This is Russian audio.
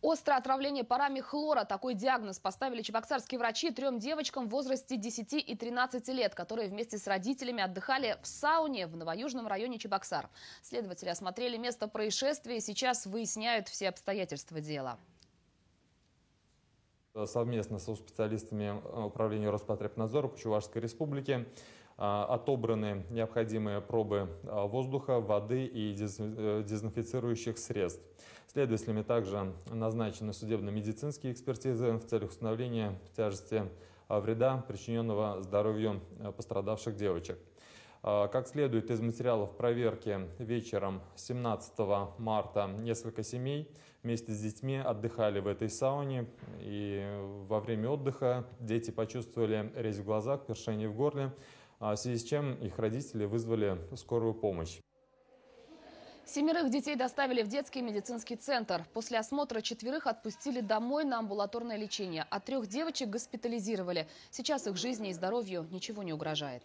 Острое отравление парами хлора. Такой диагноз поставили чебоксарские врачи трем девочкам в возрасте 10 и 13 лет, которые вместе с родителями отдыхали в сауне в новоюжном районе Чебоксар. Следователи осмотрели место происшествия и сейчас выясняют все обстоятельства дела. Совместно со специалистами э, Управления Роспотребнадзора по Чувашской республике а, отобраны необходимые пробы а, воздуха, воды и э, дезинфицирующих средств. Следователями также назначены судебно-медицинские экспертизы в целях установления тяжести а, вреда, причиненного здоровью пострадавших девочек. Как следует из материалов проверки, вечером 17 марта несколько семей вместе с детьми отдыхали в этой сауне. И во время отдыха дети почувствовали резь в глазах, першение в горле. А в связи с чем их родители вызвали скорую помощь. Семерых детей доставили в детский медицинский центр. После осмотра четверых отпустили домой на амбулаторное лечение, а трех девочек госпитализировали. Сейчас их жизни и здоровью ничего не угрожает.